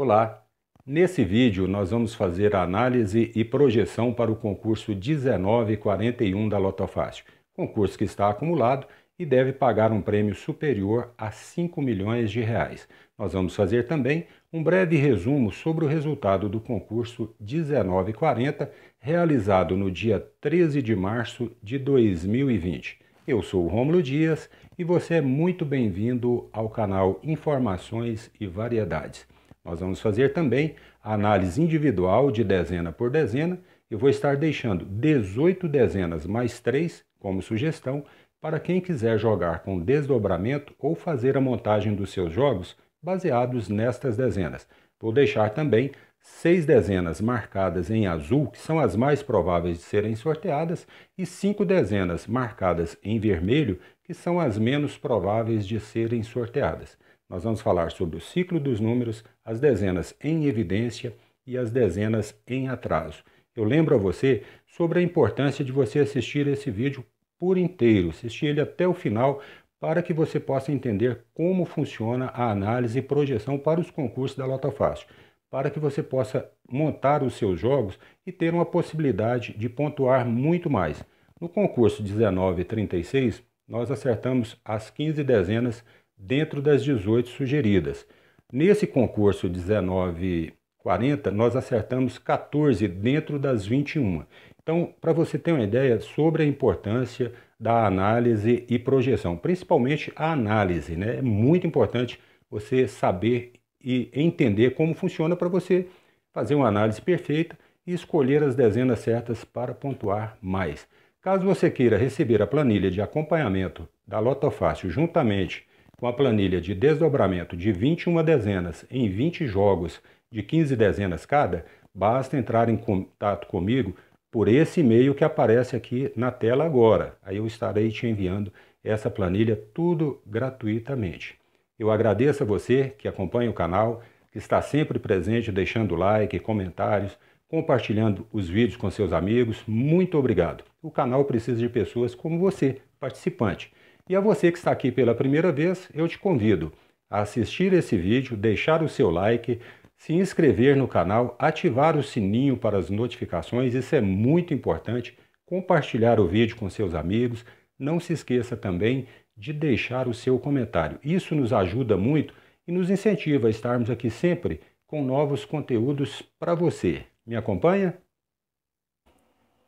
Olá! Nesse vídeo nós vamos fazer a análise e projeção para o concurso 1941 da Lotofácil, concurso que está acumulado e deve pagar um prêmio superior a 5 milhões de reais. Nós vamos fazer também um breve resumo sobre o resultado do concurso 1940, realizado no dia 13 de março de 2020. Eu sou o Rômulo Dias e você é muito bem-vindo ao canal Informações e Variedades. Nós vamos fazer também a análise individual de dezena por dezena. e vou estar deixando 18 dezenas mais 3 como sugestão para quem quiser jogar com desdobramento ou fazer a montagem dos seus jogos baseados nestas dezenas. Vou deixar também seis dezenas marcadas em azul, que são as mais prováveis de serem sorteadas, e cinco dezenas marcadas em vermelho, que são as menos prováveis de serem sorteadas. Nós vamos falar sobre o ciclo dos números, as dezenas em evidência e as dezenas em atraso. Eu lembro a você sobre a importância de você assistir esse vídeo por inteiro, assistir ele até o final, para que você possa entender como funciona a análise e projeção para os concursos da Lota Fácil, para que você possa montar os seus jogos e ter uma possibilidade de pontuar muito mais. No concurso 1936, nós acertamos as 15 dezenas dentro das 18 sugeridas. Nesse concurso 1940, nós acertamos 14 dentro das 21. Então, para você ter uma ideia sobre a importância da análise e projeção, principalmente a análise, né? É muito importante você saber e entender como funciona para você fazer uma análise perfeita e escolher as dezenas certas para pontuar mais. Caso você queira receber a planilha de acompanhamento da Lotofácil juntamente com a planilha de desdobramento de 21 dezenas em 20 jogos de 15 dezenas cada, basta entrar em contato comigo por esse e-mail que aparece aqui na tela agora. Aí eu estarei te enviando essa planilha tudo gratuitamente. Eu agradeço a você que acompanha o canal, que está sempre presente deixando like, comentários, compartilhando os vídeos com seus amigos. Muito obrigado. O canal precisa de pessoas como você, participante. E a você que está aqui pela primeira vez, eu te convido a assistir esse vídeo, deixar o seu like, se inscrever no canal, ativar o sininho para as notificações, isso é muito importante, compartilhar o vídeo com seus amigos, não se esqueça também de deixar o seu comentário. Isso nos ajuda muito e nos incentiva a estarmos aqui sempre com novos conteúdos para você. Me acompanha?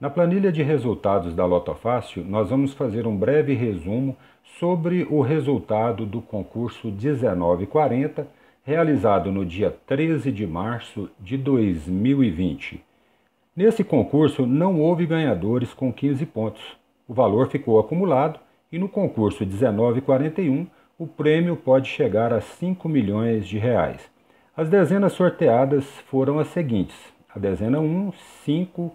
Na planilha de resultados da Lotofácil, nós vamos fazer um breve resumo sobre o resultado do concurso 1940, realizado no dia 13 de março de 2020. Nesse concurso não houve ganhadores com 15 pontos. O valor ficou acumulado e no concurso 1941 o prêmio pode chegar a 5 milhões de reais. As dezenas sorteadas foram as seguintes: a dezena 1, 5,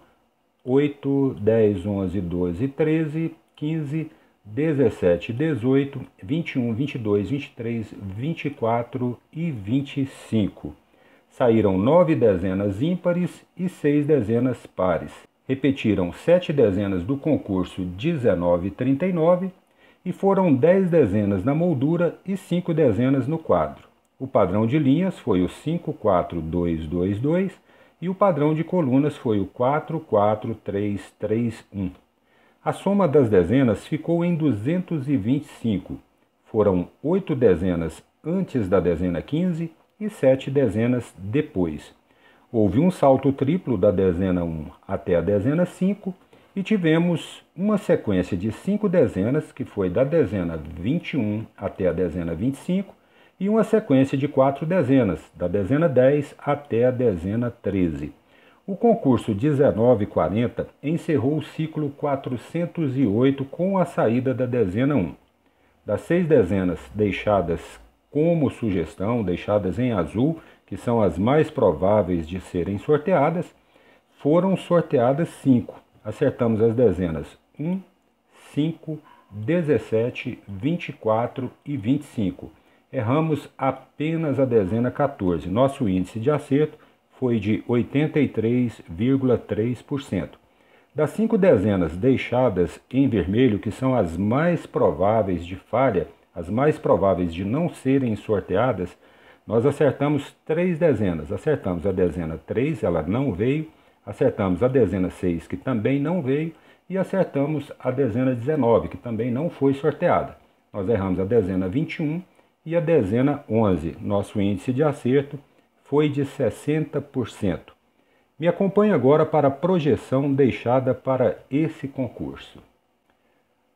8, 10, 11, 12, 13, 15, 17, 18, 21, 22, 23, 24 e 25. Saíram nove dezenas ímpares e seis dezenas pares. Repetiram sete dezenas do concurso 1939 e foram dez dezenas na moldura e cinco dezenas no quadro. O padrão de linhas foi o 54222 e o padrão de colunas foi o 44331. A soma das dezenas ficou em 225. Foram oito dezenas antes da dezena 15 e sete dezenas depois. Houve um salto triplo da dezena 1 até a dezena 5 e tivemos uma sequência de cinco dezenas, que foi da dezena 21 até a dezena 25, e uma sequência de quatro dezenas, da dezena 10 até a dezena 13. O concurso 1940 encerrou o ciclo 408 com a saída da dezena 1. Das seis dezenas deixadas como sugestão, deixadas em azul, que são as mais prováveis de serem sorteadas, foram sorteadas cinco. Acertamos as dezenas 1, 5, 17, 24 e 25. Erramos apenas a dezena 14. Nosso índice de acerto foi de 83,3%. Das cinco dezenas deixadas em vermelho, que são as mais prováveis de falha, as mais prováveis de não serem sorteadas, nós acertamos três dezenas. Acertamos a dezena 3, ela não veio. Acertamos a dezena 6, que também não veio. E acertamos a dezena 19, que também não foi sorteada. Nós erramos a dezena 21 e a dezena 11. Nosso índice de acerto foi de 60%. Me acompanhe agora para a projeção deixada para esse concurso.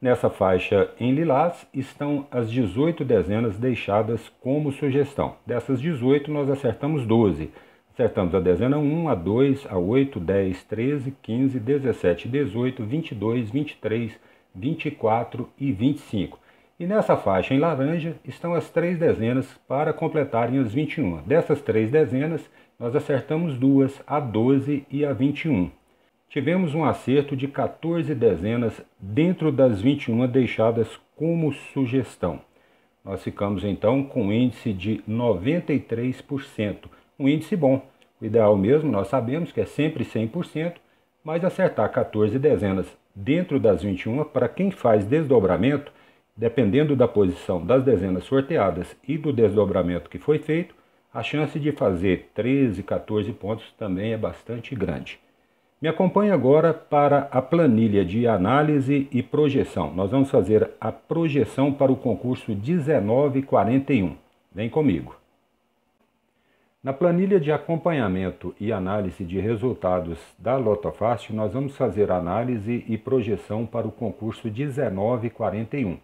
Nessa faixa em lilás estão as 18 dezenas deixadas como sugestão. Dessas 18, nós acertamos 12. Acertamos a dezena 1, a 2, a 8, 10, 13, 15, 17, 18, 22, 23, 24 e 25. E nessa faixa em laranja estão as três dezenas para completarem as 21. Dessas três dezenas, nós acertamos duas, a 12 e a 21. Tivemos um acerto de 14 dezenas dentro das 21 deixadas como sugestão. Nós ficamos então com um índice de 93%, um índice bom. O ideal mesmo, nós sabemos que é sempre 100%, mas acertar 14 dezenas dentro das 21, para quem faz desdobramento, dependendo da posição das dezenas sorteadas e do desdobramento que foi feito, a chance de fazer 13, 14 pontos também é bastante grande. Me acompanhe agora para a planilha de análise e projeção. Nós vamos fazer a projeção para o concurso 1941. Vem comigo. Na planilha de acompanhamento e análise de resultados da Lotofast, nós vamos fazer análise e projeção para o concurso 1941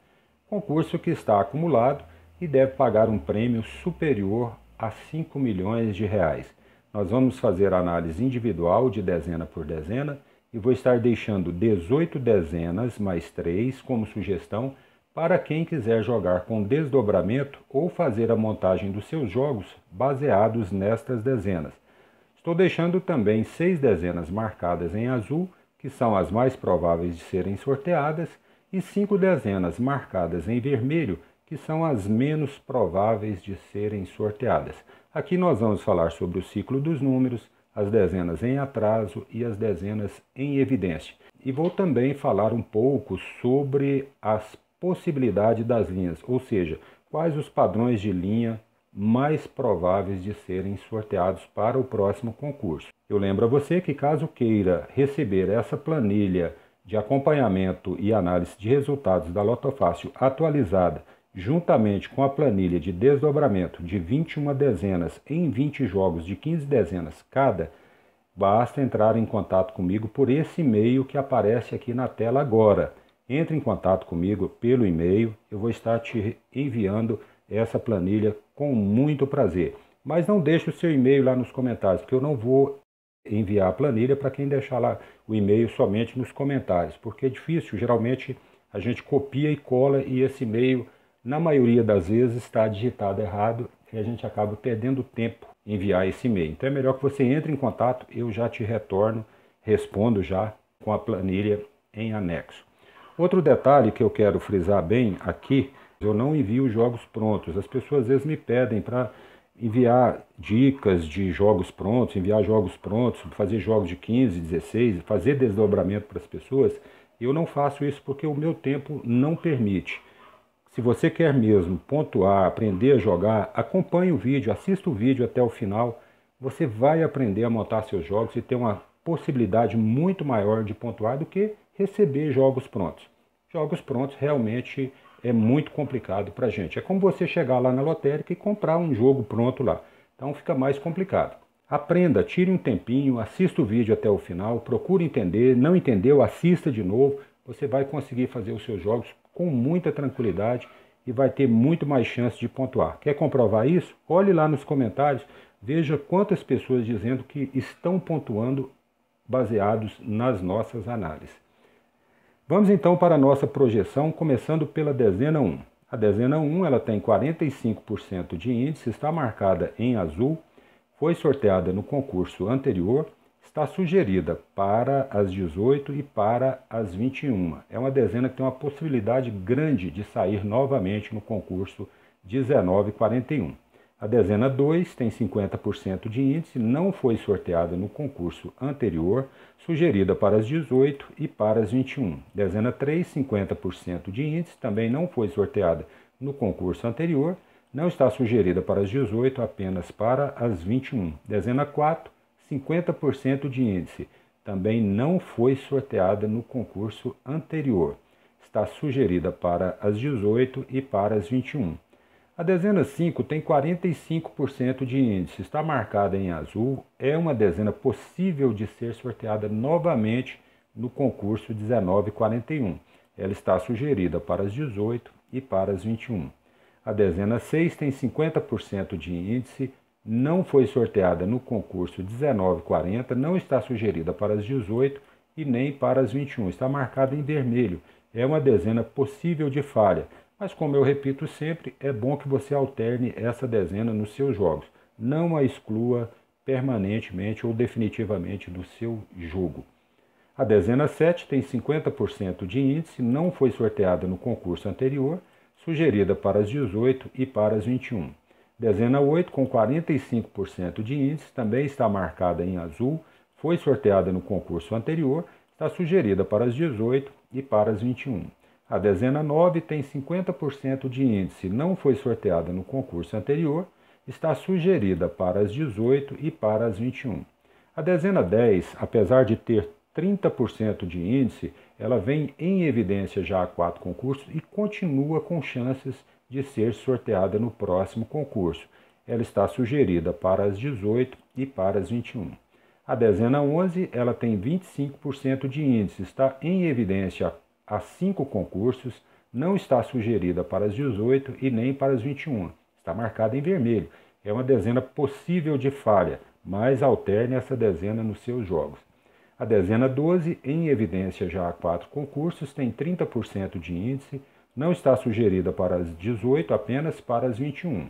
concurso que está acumulado e deve pagar um prêmio superior a 5 milhões de reais. Nós vamos fazer análise individual de dezena por dezena e vou estar deixando 18 dezenas mais 3 como sugestão para quem quiser jogar com desdobramento ou fazer a montagem dos seus jogos baseados nestas dezenas. Estou deixando também seis dezenas marcadas em azul, que são as mais prováveis de serem sorteadas, e cinco dezenas marcadas em vermelho, que são as menos prováveis de serem sorteadas. Aqui nós vamos falar sobre o ciclo dos números, as dezenas em atraso e as dezenas em evidência. E vou também falar um pouco sobre as possibilidades das linhas, ou seja, quais os padrões de linha mais prováveis de serem sorteados para o próximo concurso. Eu lembro a você que caso queira receber essa planilha de acompanhamento e análise de resultados da Lotofácil atualizada, juntamente com a planilha de desdobramento de 21 dezenas em 20 jogos de 15 dezenas cada, basta entrar em contato comigo por esse e-mail que aparece aqui na tela agora. Entre em contato comigo pelo e-mail, eu vou estar te enviando essa planilha com muito prazer. Mas não deixe o seu e-mail lá nos comentários, porque eu não vou enviar a planilha para quem deixar lá o e-mail somente nos comentários, porque é difícil, geralmente a gente copia e cola e esse e-mail, na maioria das vezes, está digitado errado e a gente acaba perdendo tempo em enviar esse e-mail. Então é melhor que você entre em contato, eu já te retorno, respondo já com a planilha em anexo. Outro detalhe que eu quero frisar bem aqui, eu não envio jogos prontos. As pessoas às vezes me pedem para enviar dicas de jogos prontos, enviar jogos prontos, fazer jogos de 15, 16, fazer desdobramento para as pessoas. Eu não faço isso porque o meu tempo não permite. Se você quer mesmo pontuar, aprender a jogar, acompanhe o vídeo, assista o vídeo até o final. Você vai aprender a montar seus jogos e ter uma possibilidade muito maior de pontuar do que receber jogos prontos. Jogos prontos realmente é muito complicado para a gente. É como você chegar lá na lotérica e comprar um jogo pronto lá. Então fica mais complicado. Aprenda, tire um tempinho, assista o vídeo até o final, procure entender, não entendeu, assista de novo. Você vai conseguir fazer os seus jogos com muita tranquilidade e vai ter muito mais chance de pontuar. Quer comprovar isso? Olhe lá nos comentários, veja quantas pessoas dizendo que estão pontuando baseados nas nossas análises. Vamos então para a nossa projeção, começando pela dezena 1. A dezena 1 ela tem 45% de índice, está marcada em azul, foi sorteada no concurso anterior, está sugerida para as 18 e para as 21. É uma dezena que tem uma possibilidade grande de sair novamente no concurso 1941. A dezena 2 tem 50% de índice, não foi sorteada no concurso anterior, sugerida para as 18 e para as 21. Dezena 3, 50% de índice, também não foi sorteada no concurso anterior, não está sugerida para as 18, apenas para as 21. Dezena 4, 50% de índice, também não foi sorteada no concurso anterior, está sugerida para as 18 e para as 21. A dezena 5 tem 45% de índice, está marcada em azul, é uma dezena possível de ser sorteada novamente no concurso 1941. Ela está sugerida para as 18 e para as 21. A dezena 6 tem 50% de índice, não foi sorteada no concurso 1940, não está sugerida para as 18 e nem para as 21. Está marcada em vermelho. É uma dezena possível de falha mas, como eu repito sempre, é bom que você alterne essa dezena nos seus jogos. Não a exclua permanentemente ou definitivamente do seu jogo. A dezena 7 tem 50% de índice, não foi sorteada no concurso anterior, sugerida para as 18 e para as 21. Dezena 8, com 45% de índice, também está marcada em azul, foi sorteada no concurso anterior, está sugerida para as 18 e para as 21. A dezena 9 tem 50% de índice, não foi sorteada no concurso anterior, está sugerida para as 18 e para as 21. A dezena 10, apesar de ter 30% de índice, ela vem em evidência já há quatro concursos e continua com chances de ser sorteada no próximo concurso. Ela está sugerida para as 18 e para as 21. A dezena 11, ela tem 25% de índice, está em evidência há a cinco concursos, não está sugerida para as 18 e nem para as 21. Está marcada em vermelho. É uma dezena possível de falha, mas alterne essa dezena nos seus jogos. A dezena 12, em evidência já há quatro concursos, tem 30% de índice, não está sugerida para as 18, apenas para as 21.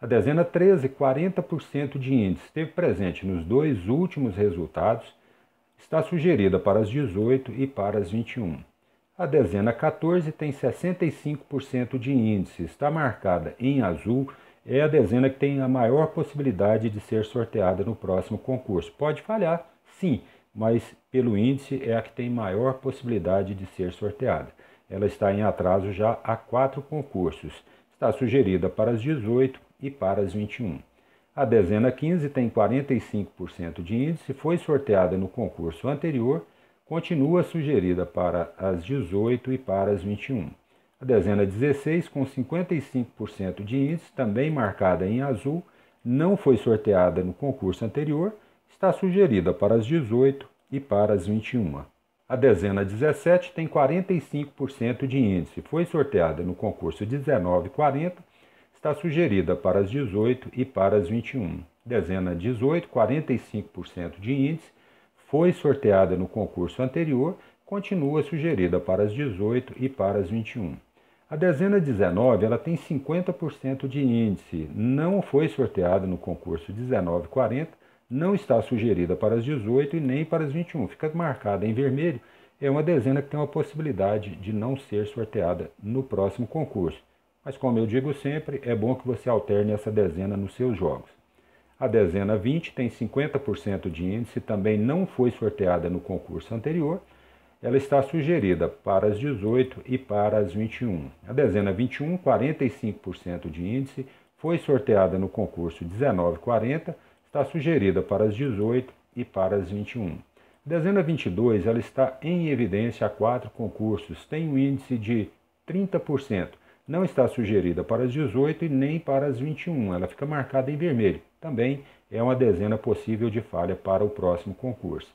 A dezena 13, 40% de índice, esteve presente nos dois últimos resultados está sugerida para as 18 e para as 21. A dezena 14 tem 65% de índice, está marcada em azul, é a dezena que tem a maior possibilidade de ser sorteada no próximo concurso. Pode falhar, sim, mas pelo índice é a que tem maior possibilidade de ser sorteada. Ela está em atraso já há quatro concursos. Está sugerida para as 18 e para as 21. A dezena 15 tem 45% de índice, foi sorteada no concurso anterior, continua sugerida para as 18 e para as 21. A dezena 16, com 55% de índice, também marcada em azul, não foi sorteada no concurso anterior, está sugerida para as 18 e para as 21. A dezena 17 tem 45% de índice, foi sorteada no concurso 1940 está sugerida para as 18 e para as 21. Dezena 18, 45% de índice, foi sorteada no concurso anterior, continua sugerida para as 18 e para as 21. A dezena 19 ela tem 50% de índice, não foi sorteada no concurso 1940, não está sugerida para as 18 e nem para as 21. Fica marcada em vermelho, é uma dezena que tem uma possibilidade de não ser sorteada no próximo concurso. Mas como eu digo sempre, é bom que você alterne essa dezena nos seus jogos. A dezena 20 tem 50% de índice, também não foi sorteada no concurso anterior. Ela está sugerida para as 18 e para as 21. A dezena 21, 45% de índice, foi sorteada no concurso 1940, está sugerida para as 18 e para as 21. A Dezena 22, ela está em evidência a quatro concursos, tem um índice de 30% não está sugerida para as 18 e nem para as 21, ela fica marcada em vermelho. Também é uma dezena possível de falha para o próximo concurso.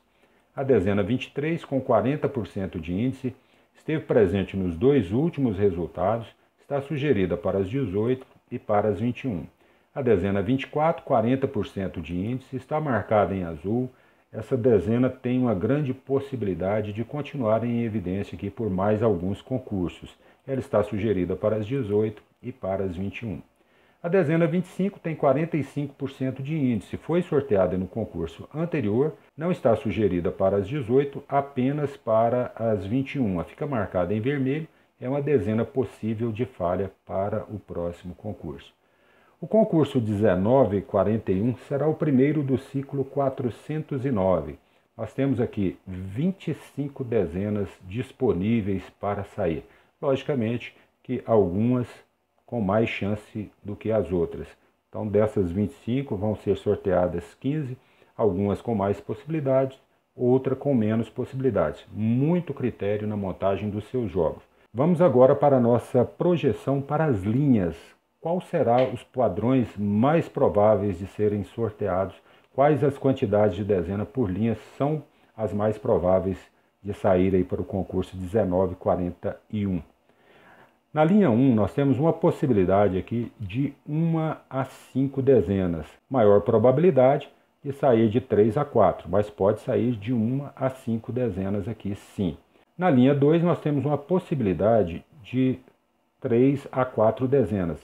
A dezena 23, com 40% de índice, esteve presente nos dois últimos resultados, está sugerida para as 18 e para as 21. A dezena 24, 40% de índice, está marcada em azul, essa dezena tem uma grande possibilidade de continuar em evidência aqui por mais alguns concursos. Ela está sugerida para as 18 e para as 21. A dezena 25 tem 45% de índice, foi sorteada no concurso anterior, não está sugerida para as 18, apenas para as 21. A fica marcada em vermelho, é uma dezena possível de falha para o próximo concurso. O concurso 1941 será o primeiro do ciclo 409. Nós temos aqui 25 dezenas disponíveis para sair. Logicamente que algumas com mais chance do que as outras. Então, dessas 25 vão ser sorteadas 15, algumas com mais possibilidades, outra com menos possibilidades. Muito critério na montagem dos seus jogos. Vamos agora para a nossa projeção para as linhas qual será os padrões mais prováveis de serem sorteados, quais as quantidades de dezena por linha são as mais prováveis de sair aí para o concurso 1941. Na linha 1, nós temos uma possibilidade aqui de 1 a 5 dezenas. Maior probabilidade de sair de 3 a 4, mas pode sair de 1 a 5 dezenas aqui sim. Na linha 2, nós temos uma possibilidade de 3 a 4 dezenas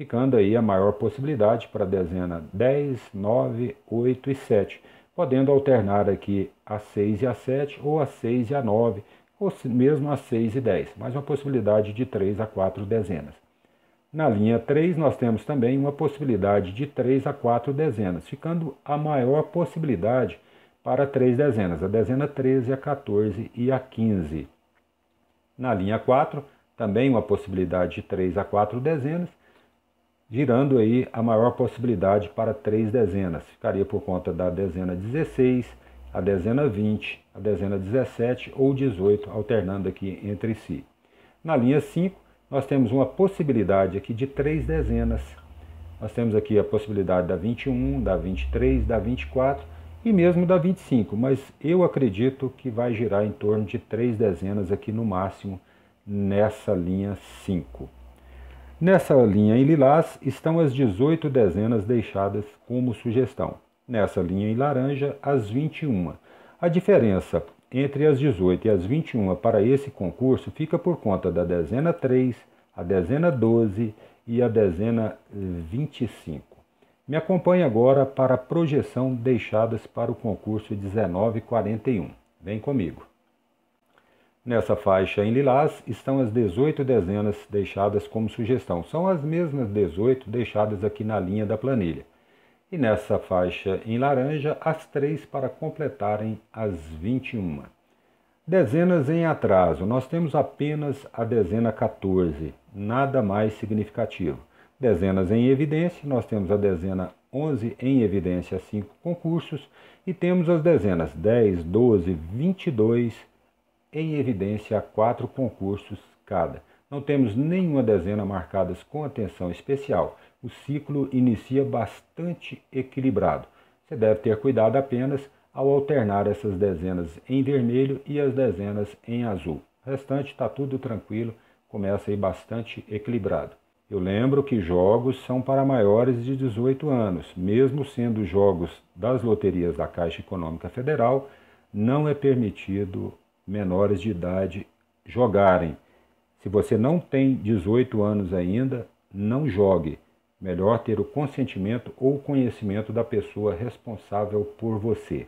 ficando aí a maior possibilidade para a dezena 10, 9, 8 e 7, podendo alternar aqui a 6 e a 7, ou a 6 e a 9, ou mesmo a 6 e 10, mais uma possibilidade de 3 a 4 dezenas. Na linha 3, nós temos também uma possibilidade de 3 a 4 dezenas, ficando a maior possibilidade para 3 dezenas, a dezena 13, a 14 e a 15. Na linha 4, também uma possibilidade de 3 a 4 dezenas, girando aí a maior possibilidade para três dezenas. Ficaria por conta da dezena 16, a dezena 20, a dezena 17 ou 18, alternando aqui entre si. Na linha 5, nós temos uma possibilidade aqui de três dezenas. Nós temos aqui a possibilidade da 21, da 23, da 24 e mesmo da 25, mas eu acredito que vai girar em torno de três dezenas aqui no máximo nessa linha 5. Nessa linha em lilás estão as 18 dezenas deixadas como sugestão. Nessa linha em laranja, as 21. A diferença entre as 18 e as 21 para esse concurso fica por conta da dezena 3, a dezena 12 e a dezena 25. Me acompanhe agora para a projeção deixadas para o concurso 1941. Vem comigo. Nessa faixa em lilás estão as 18 dezenas deixadas como sugestão. São as mesmas 18 deixadas aqui na linha da planilha. E nessa faixa em laranja, as três para completarem as 21. Dezenas em atraso. Nós temos apenas a dezena 14, nada mais significativo. Dezenas em evidência, nós temos a dezena 11 em evidência, 5 concursos, e temos as dezenas 10, 12, 22 em evidência a quatro concursos cada. Não temos nenhuma dezena marcadas com atenção especial. O ciclo inicia bastante equilibrado. Você deve ter cuidado apenas ao alternar essas dezenas em vermelho e as dezenas em azul. O restante está tudo tranquilo, começa aí bastante equilibrado. Eu lembro que jogos são para maiores de 18 anos, mesmo sendo jogos das loterias da Caixa Econômica Federal, não é permitido menores de idade jogarem. Se você não tem 18 anos ainda, não jogue. Melhor ter o consentimento ou conhecimento da pessoa responsável por você.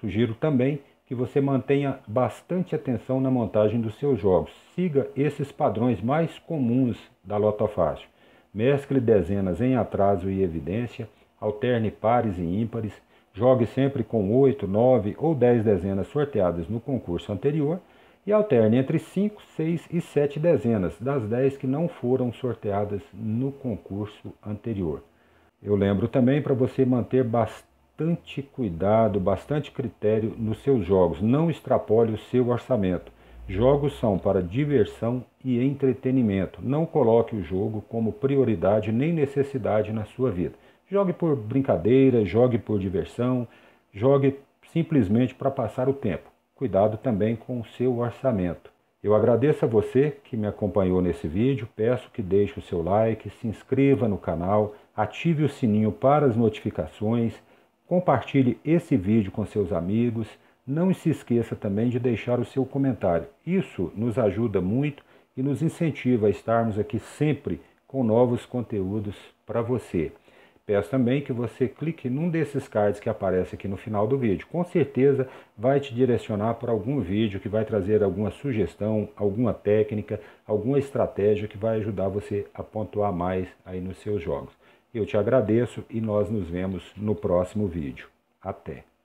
Sugiro também que você mantenha bastante atenção na montagem dos seus jogos. Siga esses padrões mais comuns da Lota Fácil. Mescle dezenas em atraso e evidência, alterne pares e ímpares, Jogue sempre com 8, 9 ou 10 dezenas sorteadas no concurso anterior e alterne entre 5, 6 e 7 dezenas das 10 que não foram sorteadas no concurso anterior. Eu lembro também para você manter bastante cuidado, bastante critério nos seus jogos, não extrapole o seu orçamento. Jogos são para diversão e entretenimento. Não coloque o jogo como prioridade nem necessidade na sua vida. Jogue por brincadeira, jogue por diversão, jogue simplesmente para passar o tempo. Cuidado também com o seu orçamento. Eu agradeço a você que me acompanhou nesse vídeo, peço que deixe o seu like, se inscreva no canal, ative o sininho para as notificações, compartilhe esse vídeo com seus amigos, não se esqueça também de deixar o seu comentário. Isso nos ajuda muito e nos incentiva a estarmos aqui sempre com novos conteúdos para você. Peço também que você clique num desses cards que aparece aqui no final do vídeo. Com certeza vai te direcionar para algum vídeo que vai trazer alguma sugestão, alguma técnica, alguma estratégia que vai ajudar você a pontuar mais aí nos seus jogos. Eu te agradeço e nós nos vemos no próximo vídeo. Até!